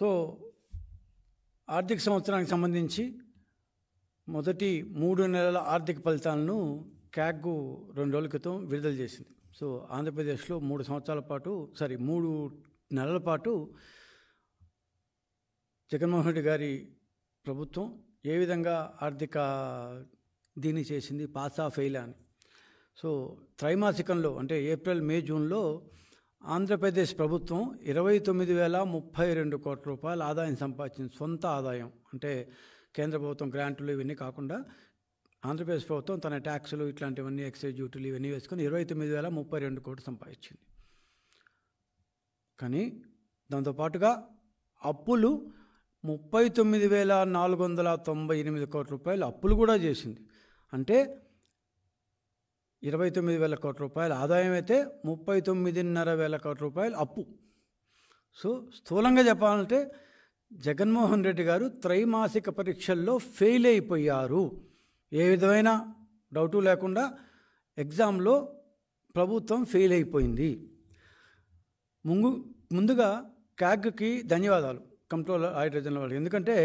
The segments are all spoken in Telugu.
సో ఆర్థిక సంవత్సరానికి సంబంధించి మొదటి మూడు నెలల ఆర్థిక ఫలితాలను క్యాగ్గు రెండు రోజుల క్రితం విడుదల చేసింది సో ఆంధ్రప్రదేశ్లో మూడు సంవత్సరాల పాటు సారీ మూడు నెలల పాటు జగన్మోహన్ రెడ్డి గారి ప్రభుత్వం ఏ విధంగా ఆర్థిక దీన్ని చేసింది పాస్ ఆఫ్ ఫెయిల్ అని సో త్రైమాసికంలో అంటే ఏప్రిల్ మే జూన్లో ఆంధ్రప్రదేశ్ ప్రభుత్వం ఇరవై తొమ్మిది వేల ముప్పై రెండు కోట్ల రూపాయల ఆదాయం సంపాదించింది సొంత ఆదాయం అంటే కేంద్ర ప్రభుత్వం గ్రాంట్లు ఇవన్నీ కాకుండా ఆంధ్రప్రదేశ్ ప్రభుత్వం తన ట్యాక్సులు ఇట్లాంటివన్నీ ఎక్సైజ్ డ్యూటీలు ఇవన్నీ వేసుకొని ఇరవై తొమ్మిది వేల ముప్పై రెండు కోట్లు సంపాదించింది కానీ దాంతోపాటుగా అప్పులు ముప్పై తొమ్మిది వేల నాలుగు వందల తొంభై ఎనిమిది కోట్ల రూపాయలు అప్పులు కూడా చేసింది అంటే ఇరవై తొమ్మిది వేల కోట్ల రూపాయల ఆదాయం అయితే ముప్పై తొమ్మిదిన్నర వేల కోట్ల రూపాయలు అప్పు సో స్థూలంగా చెప్పాలంటే జగన్మోహన్ రెడ్డి గారు త్రైమాసిక పరీక్షల్లో ఫెయిల్ అయిపోయారు ఏ విధమైన డౌటు లేకుండా ఎగ్జామ్లో ప్రభుత్వం ఫెయిల్ అయిపోయింది ముందు ముందుగా క్యాగ్కి ధన్యవాదాలు కంట్రోల్ హైడ్రోజన్ జనరల్ ఎందుకంటే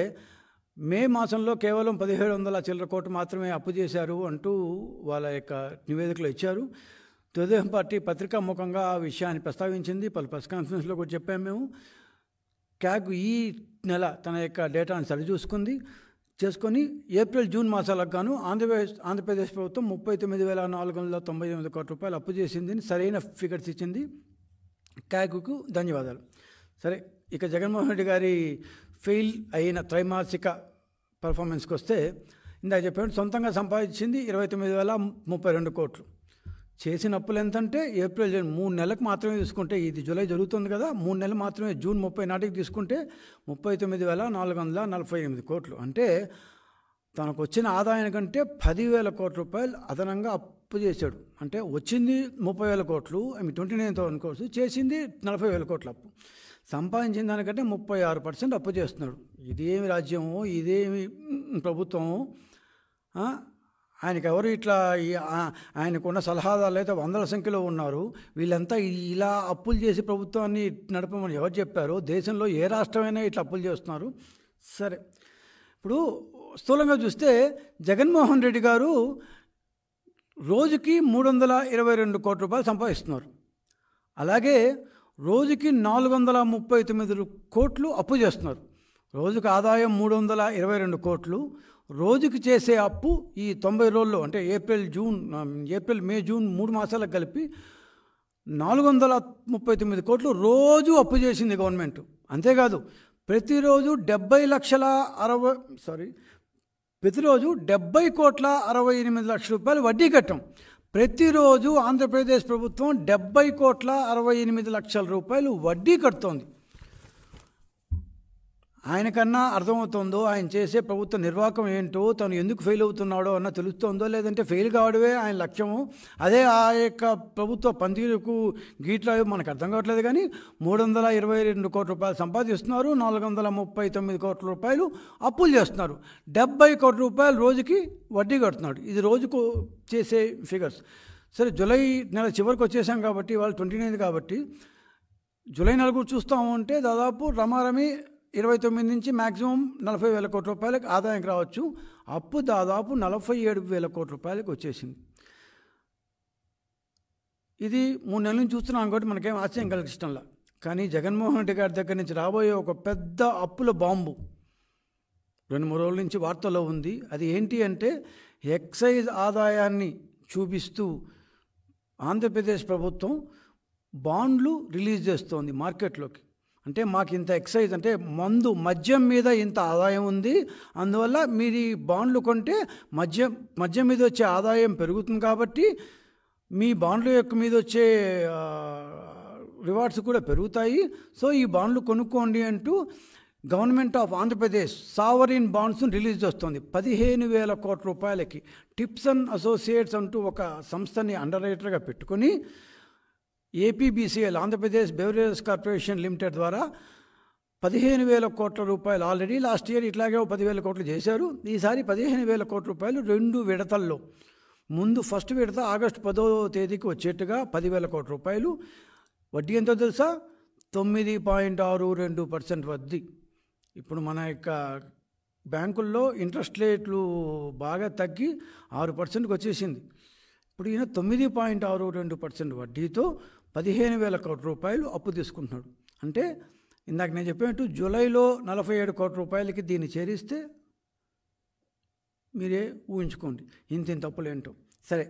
మే మాసంలో కేవలం పదిహేడు వందల చిల్లర కోట్లు మాత్రమే అప్పు చేశారు అంటూ వాళ్ళ యొక్క నివేదికలు ఇచ్చారు తెలుగుదేశం పార్టీ పత్రికా ముఖంగా ఆ విషయాన్ని ప్రస్తావించింది పలు ప్రెస్ కాన్ఫరెన్స్లో కూడా చెప్పాము మేము క్యాగ్ ఈ నెల తన యొక్క డేటాను సరిచూసుకుంది చేసుకొని ఏప్రిల్ జూన్ మాసాలకు గాను ఆంధ్రప్రదేశ్ ఆంధ్రప్రదేశ్ ప్రభుత్వం ముప్పై తొమ్మిది వేల నాలుగు వందల తొంభై ఎనిమిది కోట్ల రూపాయలు అప్పు చేసింది సరైన ఫిగర్స్ ఇచ్చింది క్యాగ్కు ధన్యవాదాలు సరే ఇక జగన్మోహన్ రెడ్డి గారి ఫెయిల్ అయిన త్రైమాసిక పర్ఫార్మెన్స్కి వస్తే ఇందాక చెప్పాను సొంతంగా సంపాదించింది ఇరవై తొమ్మిది వేల ముప్పై రెండు కోట్లు చేసిన అప్పులు ఎంతంటే ఏప్రిల్ జూన్ మూడు నెలలకు మాత్రమే తీసుకుంటే ఇది జూలై జరుగుతుంది కదా మూడు నెలలు మాత్రమే జూన్ ముప్పై నాటికి తీసుకుంటే ముప్పై తొమ్మిది వేల నాలుగు వందల నలభై ఎనిమిది కోట్లు అంటే తనకు వచ్చిన ఆదాయం కంటే పదివేల కోట్ల రూపాయలు అదనంగా అప్పు చేశాడు అంటే వచ్చింది ముప్పై వేల కోట్లు I mean twenty nine thousand crores చేసింది నలభై వేల కోట్ల అప్పు సంపాదించిన దానికంటే ముప్పై ఆరు పర్సెంట్ అప్పు చేస్తున్నాడు ఇదేమి రాజ్యము ఇదేమి ప్రభుత్వము ఆయనకు ఎవరు ఇట్లా ఆయనకున్న సలహాదారులు అయితే వందల సంఖ్యలో ఉన్నారు వీళ్ళంతా ఇలా అప్పులు చేసి ప్రభుత్వాన్ని నడపమని ఎవరు చెప్పారు దేశంలో ఏ రాష్ట్రమైనా ఇట్లా అప్పులు చేస్తున్నారు సరే ఇప్పుడు స్థూలంగా చూస్తే జగన్మోహన్ రెడ్డి గారు రోజుకి మూడు వందల ఇరవై రెండు కోట్ల రూపాయలు సంపాదిస్తున్నారు అలాగే రోజుకి నాలుగు వందల ముప్పై తొమ్మిది కోట్లు అప్పు చేస్తున్నారు రోజుకి ఆదాయం మూడు వందల ఇరవై రెండు కోట్లు రోజుకి చేసే అప్పు ఈ తొంభై రోజుల్లో అంటే April June April May June మూడు మాసాలకు కలిపి నాలుగు వందల ముప్పై తొమ్మిది కోట్లు రోజు అప్పు చేసింది గవర్నమెంట్ అంతేకాదు ప్రతిరోజు డెబ్బై లక్షల అరవై సారీ ప్రతిరోజు డెబ్బై కోట్ల అరవై ఎనిమిది లక్షల రూపాయలు వడ్డీ కట్టం ప్రతిరోజు ఆంధ్రప్రదేశ్ ప్రభుత్వం డెబ్బై కోట్ల అరవై ఎనిమిది లక్షల రూపాయలు వడ్డీ కడుతోంది ఆయనకన్నా అర్థమవుతుందో ఆయన చేసే ప్రభుత్వ నిర్వాహకం ఏంటో తను ఎందుకు ఫెయిల్ అవుతున్నాడో అన్న తెలుస్తోందో లేదంటే ఫెయిల్ కావడమే ఆయన లక్ష్యము అదే ఆ యొక్క ప్రభుత్వ పనితీరుకు గీట్లో మనకు అర్థం కావట్లేదు కానీ మూడు వందల ఇరవై రెండు కోట్ల రూపాయలు సంపాదిస్తున్నారు నాలుగు వందల ముప్పై తొమ్మిది కోట్ల రూపాయలు అప్పులు చేస్తున్నారు డెబ్బై కోట్ల రూపాయలు రోజుకి వడ్డీ కడుతున్నాడు ఇది రోజుకు చేసే ఫిగర్స్ సరే జూలై నెల చివరికి వచ్చేసాం కాబట్టి వాళ్ళు ట్వంటీ నైన్ కాబట్టి జూలై నెలకు చూస్తాము అంటే దాదాపు రమారమి ఇరవై తొమ్మిది నుంచి మ్యాక్సిమం నలభై వేల కోట్ల రూపాయలకు ఆదాయం రావచ్చు అప్పు దాదాపు నలభై ఏడు వేల కోట్ల రూపాయలకు వచ్చేసింది ఇది మూడు నెలల నుంచి చూస్తున్నాం కాబట్టి మనకేం ఆశ్చర్యం కలిగిష్టంలా కానీ జగన్మోహన్ రెడ్డి గారి దగ్గర నుంచి రాబోయే ఒక పెద్ద అప్పుల బాంబు రెండు మూడు రోజుల నుంచి వార్తల్లో ఉంది అది ఏంటి అంటే ఎక్సైజ్ ఆదాయాన్ని చూపిస్తూ ఆంధ్రప్రదేశ్ ప్రభుత్వం బాండ్లు రిలీజ్ చేస్తోంది మార్కెట్లోకి అంటే మాకు ఇంత ఎక్సైజ్ అంటే మందు మద్యం మీద ఇంత ఆదాయం ఉంది అందువల్ల మీరు బాండ్లు కొంటే మద్యం మద్యం మీద వచ్చే ఆదాయం పెరుగుతుంది కాబట్టి మీ బాండ్ల యొక్క మీద వచ్చే రివార్డ్స్ కూడా పెరుగుతాయి సో ఈ బాండ్లు కొనుక్కోండి అంటూ government of Andhra Pradesh sovereign బాండ్స్ను release చేస్తుంది పదిహేను వేల కోట్ల రూపాయలకి టిప్సన్ అసోసియేట్స్ అంటూ ఒక సంస్థని అండర్ రైటర్గా పెట్టుకొని APBCL Andhra Pradesh beverages corporation limited ద్వారా పదిహేను వేల కోట్ల రూపాయలు ఆల్రెడీ లాస్ట్ ఇయర్ ఇట్లాగే పదివేల కోట్లు చేశారు ఈసారి పదిహేను వేల కోట్ల రూపాయలు రెండు విడతల్లో ముందు ఫస్ట్ విడత ఆగస్టు పదో తేదీకి వచ్చేట్టుగా పదివేల కోట్ల రూపాయలు వడ్డీ ఎంతో తెలుసా తొమ్మిది పాయింట్ ఆరు రెండు పర్సెంట్ వడ్డీ ఇప్పుడు మన యొక్క బ్యాంకుల్లో ఇంట్రెస్ట్ రేట్లు బాగా తగ్గి ఆరు పర్సెంట్కి వచ్చేసింది ఇప్పుడు ఈయన తొమ్మిది పాయింట్ ఆరు రెండు పర్సెంట్ వడ్డీతో పదిహేను వేల కోట్ల రూపాయలు అప్పు తీసుకుంటున్నాడు అంటే ఇందాక నేను చెప్పినట్టు జూలైలో నలభై ఏడు కోట్ల రూపాయలకి దీన్ని చేరిస్తే మీరే ఊహించుకోండి ఇంత ఇంత అప్పులేంటో సరే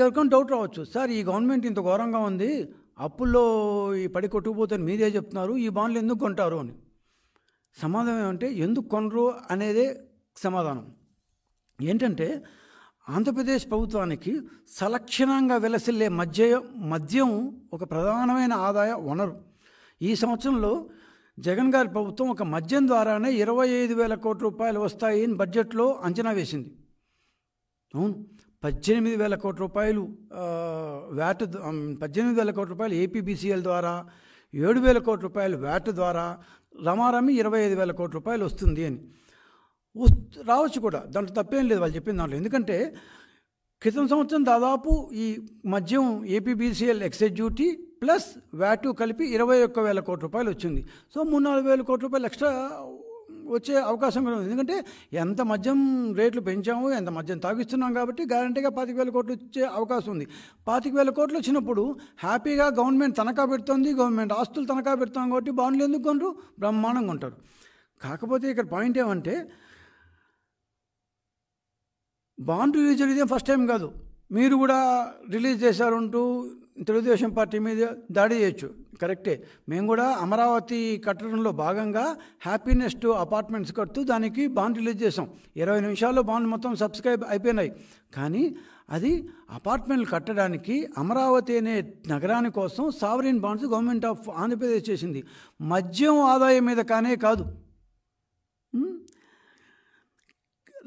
ఎవరికైనా డౌట్ రావచ్చు సార్ ఈ గవర్నమెంట్ ఇంత ఘోరంగా ఉంది అప్పుల్లో ఈ పడి కొట్టుకుపోతే మీరే చెప్తున్నారు ఈ బాండ్లు ఎందుకు కొంటారు అని సమాధానం ఏమంటే ఎందుకు కొనరు అనేదే సమాధానం ఏంటంటే ఆంధ్రప్రదేశ్ ప్రభుత్వానికి సలక్షణంగా వెలసిల్లే మద్య మద్యం ఒక ప్రధానమైన ఆదాయ వనరు ఈ సంవత్సరంలో జగన్ గారి ప్రభుత్వం ఒక మద్యం ద్వారానే ఇరవై ఐదు వేల కోట్ల రూపాయలు వస్తాయని బడ్జెట్లో అంచనా వేసింది అవును పద్దెనిమిది వేల కోట్ల రూపాయలు వ్యాట్ పద్దెనిమిది వేల కోట్ల రూపాయలు ఏపీబీసీఎల్ ద్వారా ఏడు వేల కోట్ల రూపాయలు వ్యాట్ ద్వారా రమారమి ఇరవై ఐదు వేల కోట్ల రూపాయలు వస్తుంది అని రావచ్చు కూడా దాంట్లో తప్పేం లేదు వాళ్ళు చెప్పిన దాంట్లో ఎందుకంటే క్రితం సంవత్సరం దాదాపు ఈ మద్యం APBCL excise duty plus VAT కలిపి ఇరవై ఒక్క వేల కోట్ల రూపాయలు వచ్చింది సో మూడు నాలుగు వేల కోట్ల రూపాయలు ఎక్స్ట్రా వచ్చే అవకాశం కూడా ఉంది ఎందుకంటే ఎంత మద్యం రేట్లు పెంచాము ఎంత మద్యం తాగిస్తున్నాం కాబట్టి గ్యారంటీగా పాతిక వేల కోట్లు వచ్చే అవకాశం ఉంది పాతిక వేల కోట్లు వచ్చినప్పుడు హ్యాపీగా గవర్నమెంట్ తనఖా పెడుతుంది గవర్నమెంట్ ఆస్తులు తనఖా పెడుతాం కాబట్టి బాండ్లు ఎందుకు కొనరు బ్రహ్మాండంగా ఉంటారు కాకపోతే ఇక్కడ పాయింట్ ఏమంటే బాండ్ రిలీజ్ చేయడం ఫస్ట్ టైం కాదు మీరు కూడా రిలీజ్ చేశారంటూ తెలుగుదేశం పార్టీ మీద దాడి చేయొచ్చు కరెక్టే మేము కూడా అమరావతి కట్టడంలో భాగంగా హ్యాపీనెస్ టు అపార్ట్మెంట్స్ కడుతూ దానికి బాండ్ రిలీజ్ చేసాం ఇరవై నిమిషాల్లో బాండ్ మొత్తం సబ్స్క్రైబ్ అయిపోయినాయి కానీ అది అపార్ట్మెంట్లు కట్టడానికి అమరావతి అనే నగరాని కోసం sovereign bonds government of Andhra Pradesh చేసింది మద్యం ఆదాయం మీద కానే కాదు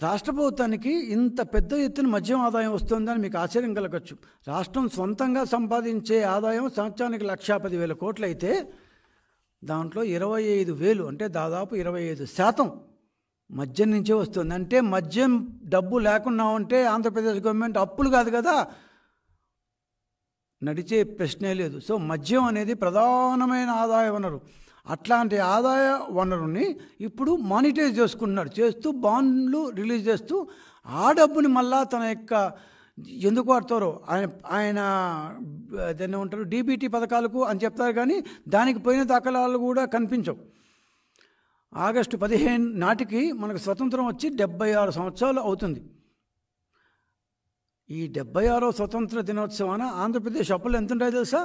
రాష్ట్ర ప్రభుత్వానికి ఇంత పెద్ద ఎత్తున మద్యం ఆదాయం వస్తుందని మీకు ఆశ్చర్యం కలగచ్చు రాష్ట్రం సొంతంగా సంపాదించే ఆదాయం సంవత్సరానికి లక్షా పదివేల కోట్లు అయితే దాంట్లో ఇరవై ఐదు వేలు అంటే దాదాపు ఇరవై ఐదు శాతం మద్యం నుంచే వస్తుంది అంటే మద్యం డబ్బు లేకున్నా ఉంటే ఆంధ్రప్రదేశ్ గవర్నమెంట్ అప్పులు కాదు కదా నడిచే ప్రశ్నే లేదు సో మద్యం అనేది ప్రధానమైన ఆదాయ వనరు అట్లాంటి ఆదాయ వనరుని ఇప్పుడు మానిటైజ్ చేసుకుంటున్నాడు చేస్తూ బాండ్లు రిలీజ్ చేస్తూ ఆ డబ్బుని మళ్ళా తన యొక్క ఎందుకు వాడతారో ఆయన ఆయన దాన్ని ఉంటారు డీబీటీ పథకాలకు అని చెప్తారు కానీ దానికి పోయిన దాఖలాలు కూడా కనిపించవు ఆగస్టు పదిహేను నాటికి మనకు స్వతంత్రం వచ్చి డెబ్బై ఆరు సంవత్సరాలు అవుతుంది ఈ డెబ్బై ఆరో స్వతంత్ర దినోత్సవాన ఆంధ్రప్రదేశ్ అప్పులు ఎంత ఉంటాయో తెలుసా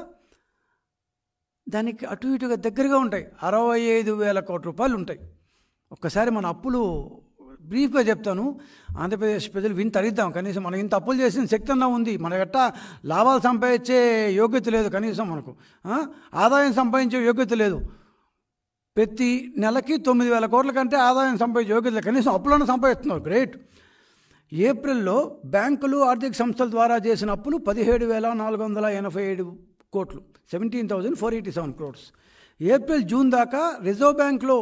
దానికి అటు ఇటుగా దగ్గరగా ఉంటాయి అరవై ఐదు వేల కోట్ల రూపాయలు ఉంటాయి ఒక్కసారి మన అప్పులు బ్రీఫ్గా చెప్తాను ఆంధ్రప్రదేశ్ ప్రజలు విని తరిద్దాం కనీసం మనం ఇంత అప్పులు చేసిన శక్తి అన్నా ఉంది మన గట్ట లాభాలు సంపాదించే యోగ్యత లేదు కనీసం మనకు ఆదాయం సంపాదించే యోగ్యత లేదు ప్రతి నెలకి తొమ్మిది వేల కోట్ల కంటే ఆదాయం సంపాదించే యోగ్యత లేదు కనీసం అప్పులను సంపాదిస్తున్నారు గ్రేట్ ఏప్రిల్లో బ్యాంకులు ఆర్థిక సంస్థల ద్వారా చేసిన అప్పులు పదిహేడు వేల నాలుగు వందల ఎనభై ఏడు కోట్లు seventeen thousand four eighty seven crores April June దాకా రిజర్వ్ బ్యాంక్లో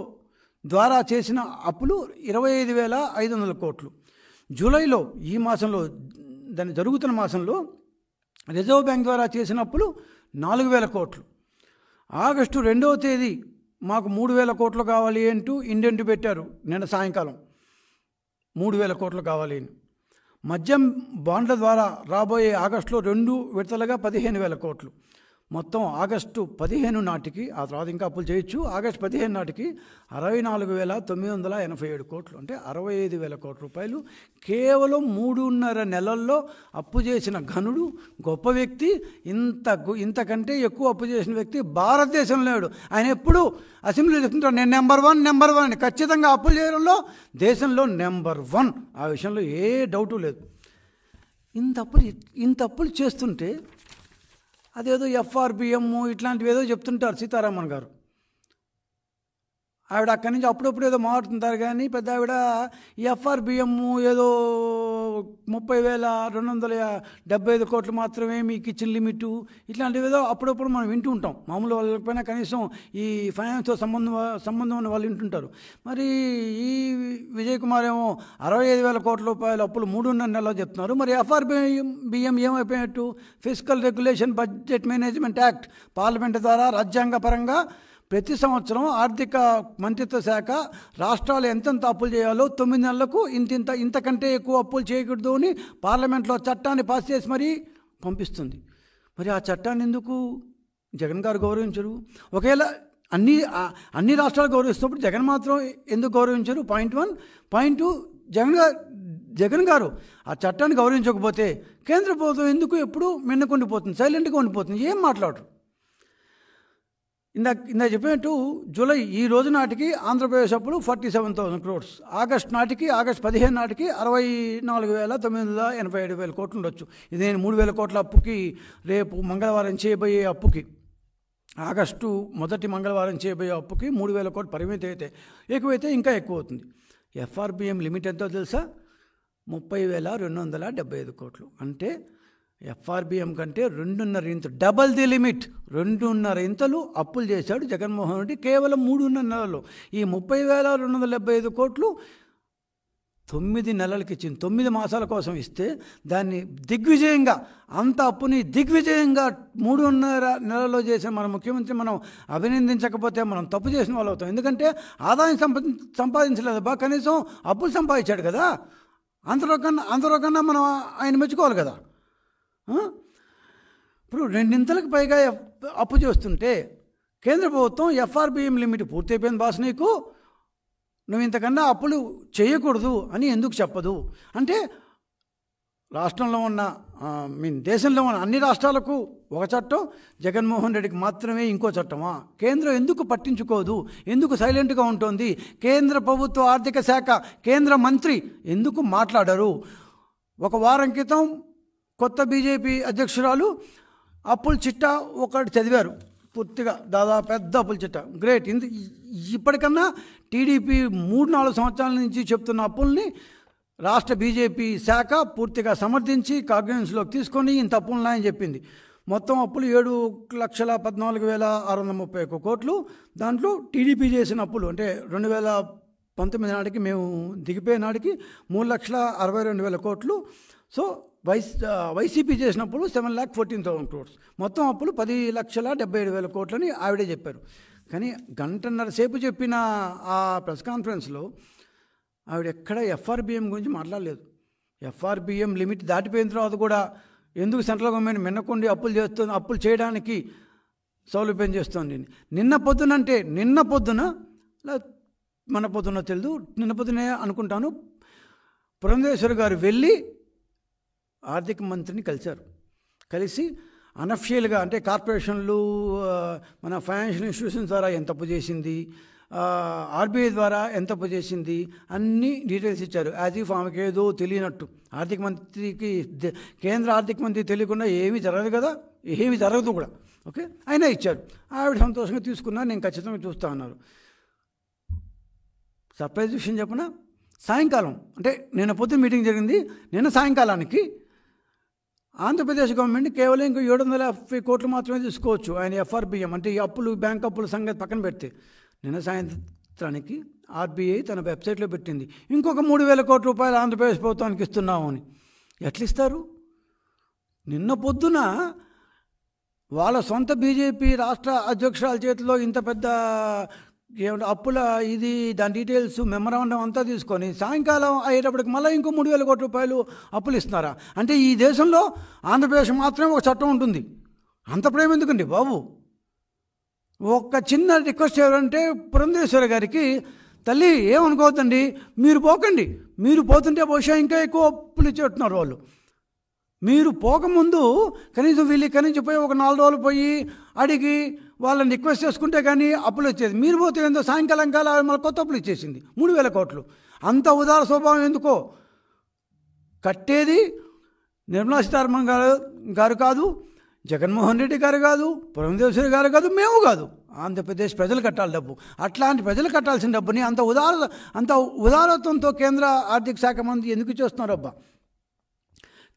ద్వారా చేసిన అప్పులు ఇరవై ఐదు వేల ఐదు వందల కోట్లు జూలైలో ఈ మాసంలో దాని జరుగుతున్న మాసంలో రిజర్వ్ బ్యాంక్ ద్వారా చేసిన అప్పులు నాలుగు వేల కోట్లు ఆగస్టు రెండవ తేదీ మాకు మూడు వేల కోట్లు కావాలి అంటూ ఇండెంట్ పెట్టారు నిన్న సాయంకాలం మూడు వేల కోట్లు కావాలి అని మద్యం బాండ్ల ద్వారా రాబోయే ఆగస్టులో రెండు విడతలుగా పదిహేను వేల కోట్లు మొత్తం ఆగస్టు పదిహేను నాటికి ఆ తర్వాత ఇంకా అప్పులు చేయొచ్చు ఆగస్టు పదిహేను నాటికి అరవై నాలుగు వేల తొమ్మిది వందల ఎనభై ఏడు కోట్లు అంటే అరవై ఐదు వేల కోట్ల రూపాయలు కేవలం మూడున్నర నెలల్లో అప్పు చేసిన ఘనుడు గొప్ప వ్యక్తి ఇంత ఇంతకంటే ఎక్కువ అప్పు చేసిన వ్యక్తి భారతదేశంలో లేడు ఆయన ఎప్పుడు అసెంబ్లీ చెప్తుంటారు నేను నెంబర్ వన్ నెంబర్ వన్ అని ఖచ్చితంగా అప్పులు చేయడంలో దేశంలో నెంబర్ వన్ ఆ విషయంలో ఏ డౌటు లేదు ఇంత అప్పులు ఇంత అప్పులు చేస్తుంటే అదేదో ఎఫ్ఆర్బిఎం ఇట్లాంటివి ఏదో చెప్తుంటారు సీతారామన్ గారు ఆవిడ అక్కడి నుంచి అప్పుడప్పుడు ఏదో మారుతుంటారు కానీ పెద్ద ఆవిడ ఎఫ్ఆర్బిఎం ఏదో ముప్పై వేల రెండు వందల డెబ్బై ఐదు కోట్లు మాత్రమే మీ కిచెన్ లిమిట్ ఇట్లాంటివి ఏదో అప్పుడప్పుడు మనం వింటూ ఉంటాం మామూలు వాళ్ళపైన కనీసం ఈ ఫైనాన్స్తో సంబంధం సంబంధం ఉన్న వాళ్ళు వింటుంటారు మరి ఈ విజయ్ కుమార్ ఏమో అరవై ఐదు వేల కోట్ల రూపాయల అప్పులు మూడున్నర నెలలో చెప్తున్నారు మరి ఎఫ్ఆర్బిఎం బిఎం ఏమైపోయినట్టు physical regulation budget management act parliament ద్వారా రాజ్యాంగపరంగా ప్రతి సంవత్సరం ఆర్థిక మంత్రిత్వ శాఖ రాష్ట్రాలు ఎంతెంత అప్పులు చేయాలో తొమ్మిది నెలలకు ఇంతింత ఇంతకంటే ఎక్కువ అప్పులు చేయకూడదు అని పార్లమెంట్లో చట్టాన్ని పాస్ చేసి మరీ పంపిస్తుంది మరి ఆ చట్టాన్ని ఎందుకు జగన్ గారు గౌరవించరు ఒకవేళ అన్ని అన్ని రాష్ట్రాలు గౌరవిస్తున్నప్పుడు జగన్ మాత్రం ఎందుకు గౌరవించరు point one point two Jagan garu Jagan గారు ఆ చట్టాన్ని గౌరవించకపోతే కేంద్ర ప్రభుత్వం ఎందుకు ఎప్పుడు మిన్నకుండిపోతుంది సైలెంట్గా ఉండిపోతుంది ఏం మాట్లాడరు ఇందాక ఇందాక చెప్పినట్టు జూలై ఈ రోజు నాటికి ఆంధ్రప్రదేశ్ అప్పుడు forty seven thousand crores August నాటికి ఆగస్ట్ పదిహేను నాటికి అరవై నాలుగు వేల తొమ్మిది వందల ఎనభై ఏడు వేల కోట్లు ఉండొచ్చు ఇది నేను మూడు వేల కోట్ల అప్పుకి రేపు మంగళవారం చేయబోయే అప్పుకి ఆగస్టు మొదటి మంగళవారం చేయబోయే అప్పుకి మూడు వేల కోట్లు పరిమితి అయితే ఎక్కువైతే ఇంకా ఎక్కువ అవుతుంది ఎఫ్ఆర్బిఎం లిమిట్ ఎంతో తెలుసా ముప్పై వేల రెండు వందల డెబ్బై ఐదు కోట్లు అంటే ఎఫ్ఆర్బిఎం కంటే రెండున్నర ఇంత డబల్ ది లిమిట్ రెండున్నర ఇంతలు అప్పులు చేశాడు జగన్మోహన్ రెడ్డి కేవలం మూడున్నర నెలలు ఈ ముప్పై వేల రెండు వందల డెబ్బై ఐదు కోట్లు తొమ్మిది నెలలకి ఇచ్చింది తొమ్మిది మాసాల కోసం ఇస్తే దాన్ని దిగ్విజయంగా అంత అప్పుని దిగ్విజయంగా మూడున్నర నెలలో చేసే మన ముఖ్యమంత్రి మనం అభినందించకపోతే మనం తప్పు చేసిన వాళ్ళు అవుతాం ఎందుకంటే ఆదాయం సంపా సంపాదించలేదు బా కనీసం అప్పులు సంపాదించాడు కదా అంతలో కన్నా అంతలో కన్నా మనం ఆయన మెచ్చుకోవాలి కదా ఇప్పుడు రెండింతలకు పైగా అప్పు చేస్తుంటే కేంద్ర ప్రభుత్వం ఎఫ్ఆర్బిఎం లిమిట్ పూర్తయిపోయింది బాస్ నీకు నువ్వు ఇంతకన్నా అప్పులు చేయకూడదు అని ఎందుకు చెప్పదు అంటే రాష్ట్రంలో ఉన్న మీన్ దేశంలో ఉన్న అన్ని రాష్ట్రాలకు ఒక చట్టం జగన్మోహన్ రెడ్డికి మాత్రమే ఇంకో చట్టమా కేంద్రం ఎందుకు పట్టించుకోదు ఎందుకు సైలెంట్గా ఉంటుంది కేంద్ర ప్రభుత్వ ఆర్థిక శాఖ కేంద్ర మంత్రి ఎందుకు మాట్లాడరు ఒక వారం క్రితం కొత్త బీజేపీ అధ్యక్షురాలు అప్పుల చిట్టా ఒకటి చదివారు పూర్తిగా దాదాపు పెద్ద అప్పుల చిట్టా గ్రేట్ ఇంత ఇప్పటికన్నా టీడీపీ మూడు నాలుగు సంవత్సరాల నుంచి చెప్తున్న అప్పుల్ని రాష్ట్ర బీజేపీ శాఖ పూర్తిగా సమర్థించి కాగ్నెన్స్లోకి తీసుకొని ఇంత అప్పులు నాయని చెప్పింది మొత్తం అప్పులు ఏడు లక్షల పద్నాలుగు వేల ఆరు వందల ముప్పై ఒక్క కోట్లు దాంట్లో టీడీపీ చేసిన అప్పులు అంటే రెండు వేల పంతొమ్మిది నాటికి మేము దిగిపోయే నాటికి మూడు లక్షల అరవై రెండు వేల కోట్లు సో వైస్ వైసీపీ చేసినప్పుడు seven lakh fourteen thousand crores మొత్తం అప్పులు పది లక్షల డెబ్బై ఏడు వేల కోట్లని ఆవిడే చెప్పారు కానీ గంటన్నర సేపు చెప్పిన ఆ ప్రెస్ కాన్ఫరెన్స్లో ఆవిడ ఎక్కడ ఎఫ్ఆర్బిఎం గురించి మాట్లాడలేదు ఎఫ్ఆర్బిఎం లిమిట్ దాటిపోయిన తర్వాత కూడా ఎందుకు సెంట్రల్ గవర్నమెంట్ మిన్నకుండి అప్పులు చేస్తుంది అప్పులు చేయడానికి సౌలభ్యం చేస్తుంది నిన్న పొద్దున అంటే నిన్న పొద్దున మన పొద్దున తెలియదు నిన్న పొద్దునే అనుకుంటాను పురంధేశ్వరి గారు వెళ్ళి ఆర్థిక మంత్రిని కలిశారు కలిసి అనఫిషియల్గా అంటే కార్పొరేషన్లు మన ఫైనాన్షియల్ ఇన్స్టిట్యూషన్స్ ద్వారా ఎంత అప్పు చేసింది ఆర్బీఐ ద్వారా ఎంత అప్పు చేసింది అన్ని డీటెయిల్స్ ఇచ్చారు యాజ్ ఇఫ్ ఆమెకి ఏదో తెలియనట్టు ఆర్థిక మంత్రికి కేంద్ర ఆర్థిక మంత్రి తెలియకుండా ఏమీ జరగదు కదా ఏమీ జరగదు కూడా ఓకే అయినా ఇచ్చారు ఆవిడ సంతోషంగా తీసుకున్నా నేను ఖచ్చితంగా చూస్తా అన్నారు సర్ప్రైజ్ విషయం చెప్పిన సాయంకాలం అంటే నిన్న పొద్దున్న మీటింగ్ జరిగింది నిన్న సాయంకాలానికి ఆంధ్రప్రదేశ్ గవర్నమెంట్ కేవలం ఇంకా ఏడు వందల యాభై కోట్లు మాత్రమే తీసుకోవచ్చు ఆయన ఎఫ్ఆర్బిఎం అంటే ఈ అప్పులు బ్యాంక్ అప్పుల సంగతి పక్కన పెడితే నిన్న సాయంత్రానికి ఆర్బీఐ తన వెబ్సైట్లో పెట్టింది ఇంకొక మూడు వేల కోట్ల రూపాయలు ఆంధ్రప్రదేశ్ ప్రభుత్వానికి ఇస్తున్నాము అని ఎట్లిస్తారు నిన్న పొద్దున వాళ్ళ సొంత బీజేపీ రాష్ట్ర అధ్యక్షురాల చేతిలో ఇంత పెద్ద ఏమంటే అప్పుల ఇది దాని డీటెయిల్స్ మెమరాండం అంతా తీసుకొని సాయంకాలం అయ్యేటప్పటికి మళ్ళీ ఇంకో మూడు వేల కోట్ల రూపాయలు అప్పులు ఇస్తున్నారా అంటే ఈ దేశంలో ఆంధ్రప్రదేశ్ మాత్రమే ఒక చట్టం ఉంటుంది అంత ప్రేమ ఎందుకండి బాబు ఒక చిన్న రిక్వెస్ట్ ఎవరంటే పురంధేశ్వర గారికి తల్లి ఏమనుకోవద్దండి మీరు పోకండి మీరు పోతుంటే బహుశా ఇంకా ఎక్కువ అప్పులు ఇచ్చేట్టున్నారు వాళ్ళు మీరు పోకముందు కనీసం వీళ్ళు కనీసం పోయి ఒక నాలుగు రోజులు పోయి అడిగి వాళ్ళని రిక్వెస్ట్ చేసుకుంటే కానీ అప్పులు వచ్చేది మీరు పోతే ఏందో సాయంకాలం కాల మళ్ళీ కొత్త అప్పులు ఇచ్చేసింది మూడు వేల కోట్లు అంత ఉదార స్వభావం ఎందుకో కట్టేది నిర్మలా సీతారామన్ గారు గారు కాదు జగన్మోహన్ రెడ్డి గారు కాదు పురంధేశ్వరి గారు కాదు మేము కాదు ఆంధ్రప్రదేశ్ ప్రజలు కట్టాలి డబ్బు అట్లాంటి ప్రజలు కట్టాల్సిన డబ్బుని అంత ఉదార అంత ఉదారత్వంతో కేంద్ర ఆర్థిక శాఖ మంత్రి ఎందుకు అబ్బా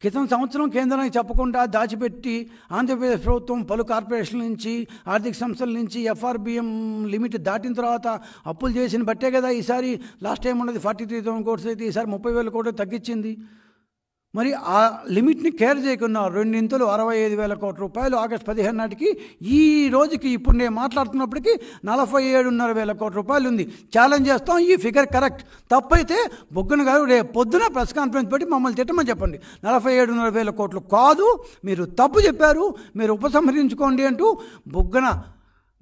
క్రితం సంవత్సరం కేంద్రానికి చెప్పకుండా దాచిపెట్టి ఆంధ్రప్రదేశ్ ప్రభుత్వం పలు కార్పొరేషన్ల నుంచి ఆర్థిక సంస్థల నుంచి ఎఫ్ఆర్బిఎం లిమిట్ దాటిన తర్వాత అప్పులు చేసిన బట్టే కదా ఈసారి లాస్ట్ టైం ఉన్నది ఫార్టీ త్రీ థౌసండ్ కోట్స్ అయితే ఈసారి ముప్పై వేల కోట్లు తగ్గించింది మరి ఆ లిమిట్ని కేర్ చేయకున్నారు రెండింతలు అరవై ఐదు వేల కోట్ల రూపాయలు ఆగస్ట్ పదిహేను నాటికి ఈ రోజుకి ఇప్పుడు నేను మాట్లాడుతున్నప్పటికీ నలభై ఏడున్నర వేల కోట్ల రూపాయలు ఉంది ఛాలెంజ్ చేస్తాం ఈ ఫిగర్ కరెక్ట్ తప్పైతే బొగ్గన గారు రేపు పొద్దున ప్రెస్ కాన్ఫరెన్స్ పెట్టి మమ్మల్ని తిట్టమని చెప్పండి నలభై ఏడున్నర వేల కోట్లు కాదు మీరు తప్పు చెప్పారు మీరు ఉపసంహరించుకోండి అంటూ బొగ్గన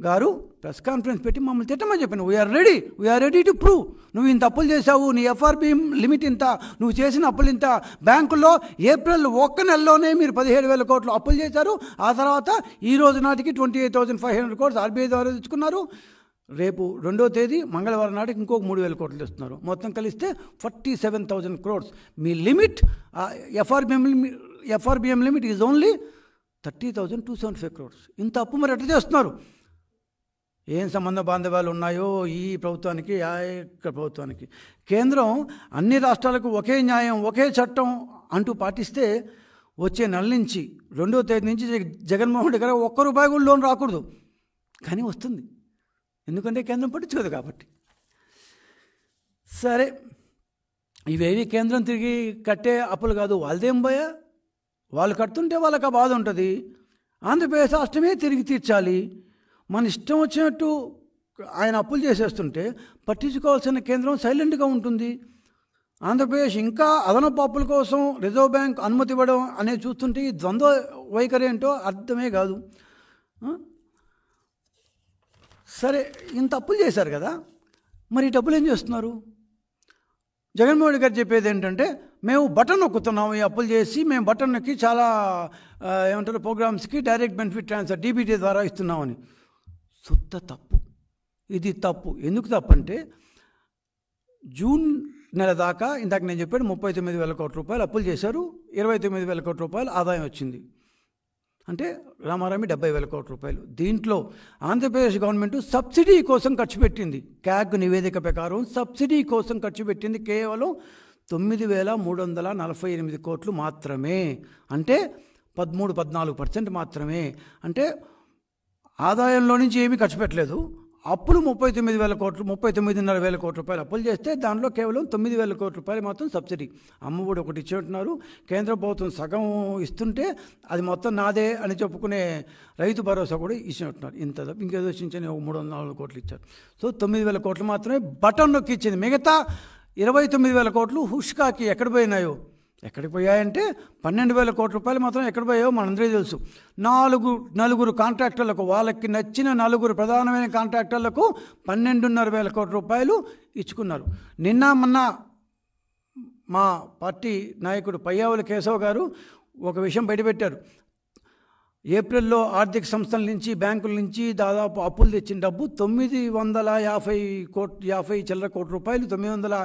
గారు ప్రెస్ కాన్ఫరెన్స్ పెట్టి మమ్మల్ని తిట్టమని చెప్పాను we're ready we're ready to prove నువ్వు ఇంత అప్పులు చేశావు నీ ఎఫ్ఆర్బి లిమిట్ ఇంత నువ్వు చేసిన అప్పులు ఇంత బ్యాంకుల్లో ఏప్రిల్ ఒక్క నెలలోనే మీరు పదిహేడు వేల కోట్లు అప్పులు చేశారు ఆ తర్వాత ఈ రోజు నాటికి twenty eight thousand five hundred crores RBI ద్వారా తెచ్చుకున్నారు రేపు రెండో తేదీ మంగళవారం నాటికి ఇంకొక మూడు వేల కోట్లు ఇస్తున్నారు మొత్తం కలిస్తే ఫార్టీ సెవెన్ థౌజండ్ క్రోడ్స్ మీ limit FRBM FRBM limit is only thirty thousand two seventy five crores ఇంత అప్పు మరి ఎట్లా చేస్తున్నారు ఏం సంబంధ బాంధవ్యాలు ఉన్నాయో ఈ ప్రభుత్వానికి ఆ యొక్క ప్రభుత్వానికి కేంద్రం అన్ని రాష్ట్రాలకు ఒకే న్యాయం ఒకే చట్టం అంటూ పాటిస్తే వచ్చే నెల నుంచి రెండో తేదీ నుంచి జగన్మోహన్ రెడ్డి గారు ఒక్క రూపాయి కూడా లోన్ రాకూడదు కానీ వస్తుంది ఎందుకంటే కేంద్రం పట్టించుకోదు కాబట్టి సరే ఇవేవి కేంద్రం తిరిగి కట్టే అప్పులు కాదు వాళ్ళదేం భయ వాళ్ళు కడుతుంటే వాళ్ళకి ఆ బాధ ఉంటుంది ఆంధ్రప్రదేశ్ రాష్ట్రమే తిరిగి తీర్చాలి మన ఇష్టం వచ్చినట్టు ఆయన అప్పులు చేసేస్తుంటే పట్టించుకోవాల్సిన కేంద్రం సైలెంట్గా ఉంటుంది ఆంధ్రప్రదేశ్ ఇంకా అదనపు అప్పుల కోసం రిజర్వ్ బ్యాంక్ అనుమతి ఇవ్వడం అనేది చూస్తుంటే ఈ ద్వంద్వ వైఖరి ఏంటో అర్థమే కాదు సరే ఇంత అప్పులు చేశారు కదా మరి ఈ డబ్బులు ఏం చేస్తున్నారు జగన్మోహన్ రెడ్డి గారు చెప్పేది ఏంటంటే మేము బటన్ నొక్కుతున్నాం ఈ అప్పులు చేసి మేము బటన్ నొక్కి చాలా ఏమంటారు ప్రోగ్రామ్స్కి డైరెక్ట్ బెనిఫిట్ ట్రాన్స్ఫర్ డీబీటీ ద్వారా ఇస్తున్నామని శుద్ధ తప్పు ఇది తప్పు ఎందుకు తప్పు అంటే జూన్ నెల దాకా ఇందాక నేను చెప్పాడు ముప్పై తొమ్మిది వేల కోట్ల రూపాయలు అప్పులు చేశారు ఇరవై తొమ్మిది వేల కోట్ల రూపాయలు ఆదాయం వచ్చింది అంటే రామారామి డెబ్బై వేల కోట్ల రూపాయలు దీంట్లో ఆంధ్రప్రదేశ్ గవర్నమెంట్ సబ్సిడీ కోసం ఖర్చు పెట్టింది క్యాగ్ నివేదిక ప్రకారం సబ్సిడీ కోసం ఖర్చు పెట్టింది కేవలం తొమ్మిది వేల మూడు వందల నలభై ఎనిమిది కోట్లు మాత్రమే అంటే పదమూడు పద్నాలుగు పర్సెంట్ మాత్రమే అంటే ఆదాయంలో నుంచి ఏమీ ఖర్చు పెట్టలేదు అప్పులు ముప్పై తొమ్మిది వేల కోట్లు ముప్పై తొమ్మిదిన్నర వేల కోట్ల రూపాయలు అప్పులు చేస్తే దానిలో కేవలం తొమ్మిది వేల కోట్ల రూపాయలు మాత్రం సబ్సిడీ అమ్మఒడి ఒకటి ఇచ్చేట్టున్నారు కేంద్ర ప్రభుత్వం సగం ఇస్తుంటే అది మొత్తం నాదే అని చెప్పుకునే రైతు భరోసా కూడా ఇచ్చినట్టున్నారు ఇంత ఇంకేదో ఇచ్చించని ఒక మూడు వందల నాలుగు కోట్లు ఇచ్చారు సో తొమ్మిది వేల కోట్లు మాత్రమే బటన్ నొక్కి ఇచ్చింది మిగతా ఇరవై తొమ్మిది వేల కోట్లు హుష్కాకి ఎక్కడ పోయినాయో ఎక్కడికి పోయాయంటే పన్నెండు వేల కోట్ల రూపాయలు మాత్రం ఎక్కడ పోయాయో మనందరే తెలుసు నాలుగు నలుగురు కాంట్రాక్టర్లకు వాళ్ళకి నచ్చిన నలుగురు ప్రధానమైన కాంట్రాక్టర్లకు పన్నెండున్నర వేల కోట్ల రూపాయలు ఇచ్చుకున్నారు నిన్న మొన్న మా పార్టీ నాయకుడు పయ్యావుల కేశవ్ గారు ఒక విషయం బయటపెట్టారు ఏప్రిల్లో ఆర్థిక సంస్థల నుంచి బ్యాంకుల నుంచి దాదాపు అప్పులు తెచ్చిన డబ్బు తొమ్మిది వందల యాభై కోట్ యాభై చిల్లర కోట్ల రూపాయలు తొమ్మిది వందల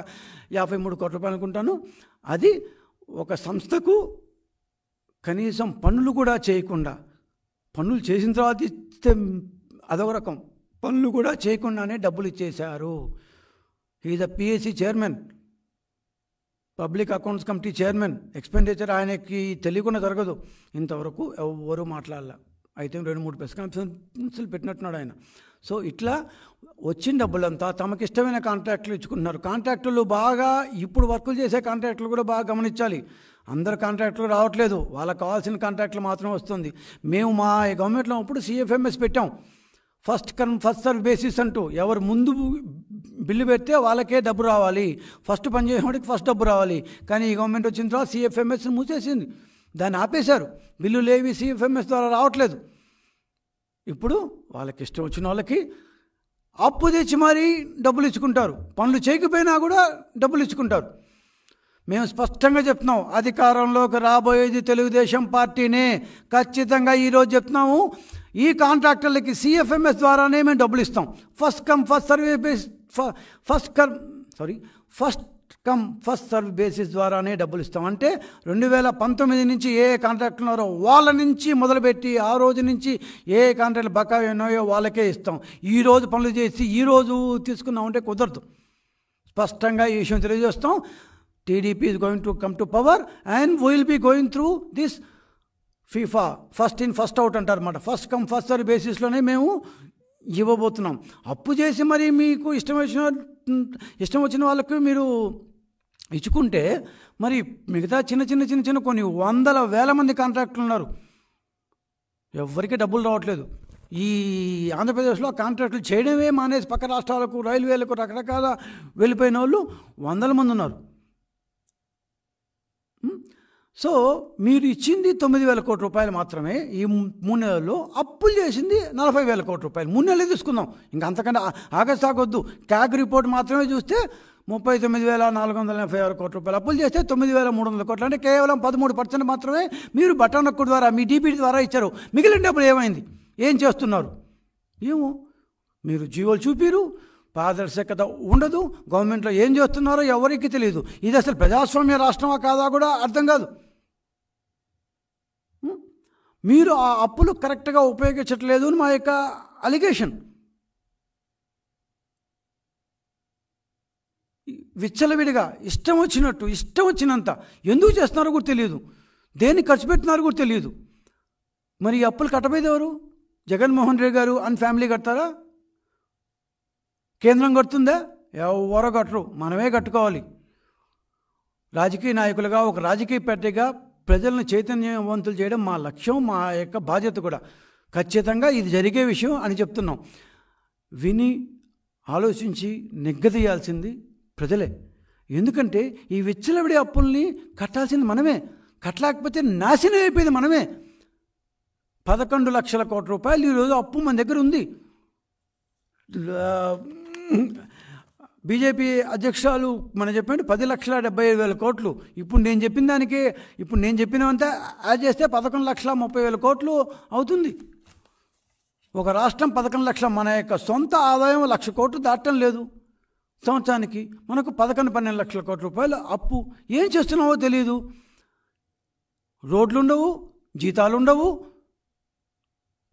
యాభై మూడు కోట్ల రూపాయలు అనుకుంటాను అది ఒక సంస్థకు కనీసం పనులు కూడా చేయకుండా పనులు చేసిన తర్వాత ఇస్తే అదొక రకం పనులు కూడా చేయకుండానే డబ్బులు ఇచ్చేశారు is a PSC chairman public accounts committee chairman expenditure ఆయనకి తెలియకుండా జరగదు ఇంతవరకు ఎవరు మాట్లాడాల అయితే రెండు మూడు ప్రెస్ కాన్ఫరెన్స్లు పెట్టినట్టున్నాడు ఆయన సో ఇట్లా వచ్చిన డబ్బులంతా తమకిష్టమైన కాంట్రాక్టులు ఇచ్చుకుంటున్నారు కాంట్రాక్టులు బాగా ఇప్పుడు వర్కులు చేసే కాంట్రాక్టులు కూడా బాగా గమనించాలి అందరు కాంట్రాక్టులు రావట్లేదు వాళ్ళకి కావాల్సిన కాంట్రాక్టులు మాత్రమే వస్తుంది మేము మా గవర్నమెంట్లో అప్పుడు సిఎఫ్ఎంఎస్ పెట్టాం ఫస్ట్ కన్ ఫస్ట్ సర్వ్ బేసిస్ అంటూ ఎవరు ముందు బిల్లు పెడితే వాళ్ళకే డబ్బు రావాలి ఫస్ట్ పని చేసేవాడికి ఫస్ట్ డబ్బు రావాలి కానీ ఈ గవర్నమెంట్ వచ్చిన తర్వాత సిఎఫ్ఎంఎస్ మూసేసింది దాన్ని ఆపేశారు బిల్లులు ఏవి సిఎఫ్ఎంఎస్ ద్వారా రావట్లేదు ఇప్పుడు వాళ్ళకి ఇష్టం వచ్చిన వాళ్ళకి అప్పు తెచ్చి మరీ డబ్బులు ఇచ్చుకుంటారు పనులు చేయకపోయినా కూడా డబ్బులు ఇచ్చుకుంటారు మేము స్పష్టంగా చెప్తున్నాం అధికారంలోకి రాబోయేది తెలుగుదేశం పార్టీనే ఖచ్చితంగా ఈరోజు చెప్తున్నాము ఈ కాంట్రాక్టర్లకి సిఎఫ్ఎంఎస్ ద్వారానే మేము డబ్బులు ఇస్తాం first come first service first come sorry first come first serve basis ద్వారానే డబ్బులు ఇస్తాం అంటే రెండు వేల పంతొమ్మిది నుంచి ఏ ఏ కాంట్రాక్ట్లు ఉన్నారో వాళ్ళ నుంచి మొదలుపెట్టి ఆ రోజు నుంచి ఏ ఏ కాంట్రాక్ట్లు బకాయి ఉన్నాయో వాళ్ళకే ఇస్తాం ఈ రోజు పనులు చేసి ఈ రోజు తీసుకున్నామంటే కుదరదు స్పష్టంగా ఈ విషయం తెలియజేస్తాం TDP is going to come to power and will be going through this FIFO first in first out అంటారు అనమాట ఫస్ట్ కమ్ ఫస్ట్ సర్వ్ బేసిస్లోనే మేము ఇవ్వబోతున్నాం అప్పు చేసి మరి మీకు ఇష్టం వచ్చిన ఇష్టం వచ్చిన వాళ్ళకు మీరు ఇచ్చుకుంటే మరి మిగతా చిన్న చిన్న చిన్న చిన్న కొన్ని వందల వేల మంది కాంట్రాక్టులు ఉన్నారు ఎవరికి డబ్బులు రావట్లేదు ఈ ఆంధ్రప్రదేశ్లో కాంట్రాక్టులు చేయడమే మానేసి పక్క రాష్ట్రాలకు రైల్వేలకు రకరకాల వెళ్ళిపోయిన వాళ్ళు వందల మంది ఉన్నారు సో మీరు ఇచ్చింది తొమ్మిది వేల కోట్ల రూపాయలు మాత్రమే ఈ మూడు నెలల్లో అప్పులు చేసింది నలభై వేల కోట్ల రూపాయలు మూడు నెలలు తీసుకుందాం ఇంకా అంతకంటే ఆగస్ట్ ఆగొద్దు ట్యాగ్ రిపోర్ట్ మాత్రమే చూస్తే ముప్పై తొమ్మిది వేల నాలుగు వందల ఎనభై ఆరు కోట్ల రూపాయలు అప్పులు చేస్తే తొమ్మిది వేల మూడు వందల కోట్లు అంటే కేవలం పదమూడు పర్సెంట్ మాత్రమే మీరు బట్టనొక్కు ద్వారా మీ డీపీటీ ద్వారా ఇచ్చారు మిగిలిన డబ్బులు ఏమైంది ఏం చేస్తున్నారు ఏమో మీరు జీవోలు చూపిరు పారదర్శకత ఉండదు గవర్నమెంట్లో ఏం చేస్తున్నారో ఎవరికి తెలియదు ఇది అసలు ప్రజాస్వామ్య రాష్ట్రమా కాదా కూడా అర్థం కాదు మీరు ఆ అప్పులు కరెక్ట్గా ఉపయోగించట్లేదు అని మా యొక్క అలిగేషన్ విచ్చలవిడిగా ఇష్టం వచ్చినట్టు ఇష్టం వచ్చినంత ఎందుకు చేస్తున్నారో కూడా తెలియదు దేన్ని ఖర్చు పెడుతున్నారో కూడా తెలియదు మరి ఈ అప్పులు కట్టబోయేది ఎవరు జగన్మోహన్ రెడ్డి గారు అని ఫ్యామిలీ కడతారా కేంద్రం కడుతుందా ఎవరో కట్టరు మనమే కట్టుకోవాలి రాజకీయ నాయకులుగా ఒక రాజకీయ పార్టీగా ప్రజలను చైతన్యవంతులు చేయడం మా లక్ష్యం మా యొక్క బాధ్యత కూడా ఖచ్చితంగా ఇది జరిగే విషయం అని చెప్తున్నాం విని ఆలోచించి నిగ్గదీయాల్సింది ప్రజలే ఎందుకంటే ఈ విచ్చలవిడే అప్పుల్ని కట్టాల్సింది మనమే కట్టలేకపోతే నాశనం అయిపోయింది మనమే పదకొండు లక్షల కోట్ల రూపాయలు ఈరోజు అప్పు మన దగ్గర ఉంది బీజేపీ అధ్యక్షులు మనం చెప్పండి పది లక్షల డెబ్బై ఐదు వేల కోట్లు ఇప్పుడు నేను చెప్పిన దానికి ఇప్పుడు నేను చెప్పినవంతా యాడ్ చేస్తే పదకొండు లక్షల ముప్పై వేల కోట్లు అవుతుంది ఒక రాష్ట్రం పదకొండు లక్షల మన యొక్క సొంత ఆదాయం లక్ష కోట్లు దాటం లేదు సంవత్సరానికి మనకు పదకొండు పన్నెండు లక్షల కోట్ల రూపాయల అప్పు ఏం చేస్తున్నావో తెలియదు రోడ్లు ఉండవు జీతాలు ఉండవు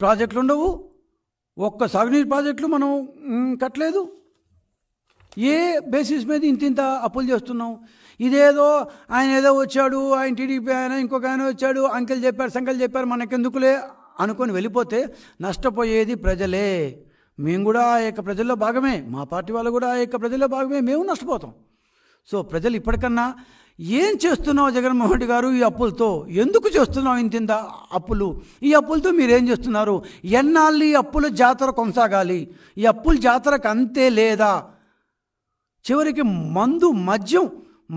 ప్రాజెక్టులు ఉండవు ఒక్క సాగునీరు ప్రాజెక్టులు మనం కట్టలేదు ఏ బేసిస్ మీద ఇంత ఇంత అప్పులు చేస్తున్నాం ఇదేదో ఆయన ఏదో వచ్చాడు ఆయన టీడీపీ ఆయన ఇంకొక ఆయన వచ్చాడు అంకెలు చెప్పారు సంకెలు చెప్పారు మనకెందుకులే అనుకొని వెళ్ళిపోతే నష్టపోయేది ప్రజలే మేము కూడా ఆ యొక్క ప్రజల్లో భాగమే మా పార్టీ వాళ్ళు కూడా ఆ యొక్క ప్రజల్లో భాగమే మేము నష్టపోతాం సో ప్రజలు ఇప్పటికన్నా ఏం చేస్తున్నావు జగన్మోహన్ రెడ్డి గారు ఈ అప్పులతో ఎందుకు చేస్తున్నావు ఇంతింత అప్పులు ఈ అప్పులతో మీరేం చేస్తున్నారు ఎన్నాళ్ళు ఈ అప్పుల జాతర కొనసాగాలి ఈ అప్పుల జాతరకు అంతే లేదా చివరికి మందు మద్యం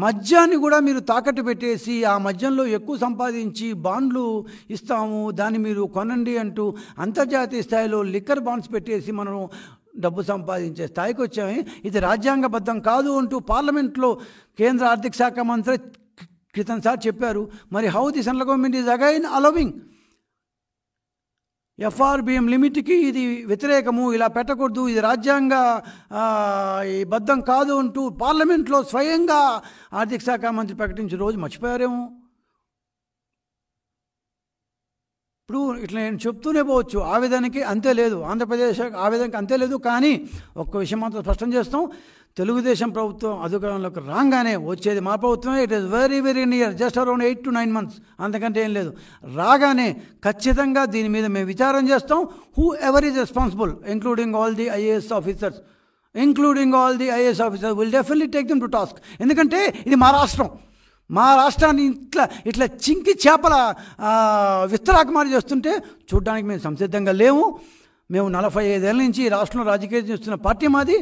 మద్యాన్ని కూడా మీరు తాకట్టు పెట్టేసి ఆ మద్యంలో ఎక్కువ సంపాదించి బాండ్లు ఇస్తాము దాన్ని మీరు కొనండి అంటూ అంతర్జాతీయ స్థాయిలో లిక్కర్ బాండ్స్ పెట్టేసి మనం డబ్బు సంపాదించే స్థాయికి వచ్చాము ఇది రాజ్యాంగబద్ధం కాదు అంటూ పార్లమెంట్లో కేంద్ర ఆర్థిక శాఖ మంత్రి సార్ చెప్పారు మరి how the central government is again allowing FRBM లిమిట్కి ఇది వ్యతిరేకము ఇలా పెట్టకూడదు ఇది రాజ్యాంగ ఈ బద్ధం కాదు అంటూ పార్లమెంట్లో స్వయంగా ఆర్థిక శాఖ మంత్రి ప్రకటించిన రోజు మర్చిపోయారేమో ఇప్పుడు ఇట్లా నేను చెప్తూనే పోవచ్చు ఆ విధానికి అంతే లేదు ఆంధ్రప్రదేశ్ ఆ విధానికి అంతే లేదు కానీ ఒక్క విషయం మాత్రం స్పష్టం చేస్తాం తెలుగుదేశం ప్రభుత్వం అధికారంలోకి రాగానే వచ్చేది మా ప్రభుత్వమే it is very very near just around eight to nine months అంతకంటే ఏం లేదు రాగానే ఖచ్చితంగా దీని మీద మేము విచారం చేస్తాం whoever is responsible including all the IAS officers including all the IAS officer will definitely take them to task ఎందుకంటే ఇది మా రాష్ట్రం మా రాష్ట్రాన్ని ఇట్లా ఇట్లా చింకి చేపల విస్తరాకుమారి చేస్తుంటే చూడడానికి మేము సంసిద్ధంగా లేము మేము నలభై ఐదేళ్ళ నుంచి రాష్ట్రంలో రాజకీయం చేస్తున్న పార్టీ మాది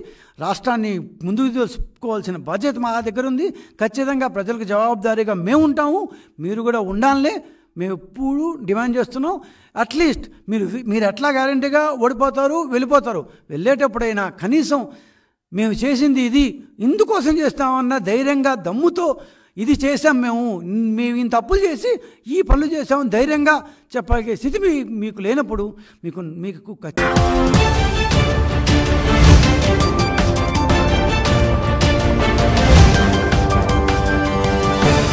రాష్ట్రాన్ని ముందుకు తీసుకోవాల్సిన బాధ్యత మా దగ్గర ఉంది ఖచ్చితంగా ప్రజలకు జవాబుదారీగా మేము ఉంటాము మీరు కూడా ఉండాలనే మేము ఎప్పుడు డిమాండ్ చేస్తున్నాం అట్లీస్ట్ మీరు మీరు ఎట్లా గ్యారంటీగా ఓడిపోతారు వెళ్ళిపోతారు వెళ్ళేటప్పుడైనా కనీసం మేము చేసింది ఇది ఇందుకోసం చేస్తామన్న ధైర్యంగా దమ్ముతో ఇది చేసాం మేము మేము ఇంత అప్పులు చేసి ఈ పనులు చేసాం ధైర్యంగా చెప్పగలిగే స్థితి మీ మీకు లేనప్పుడు మీకు మీకు ఖచ్చితంగా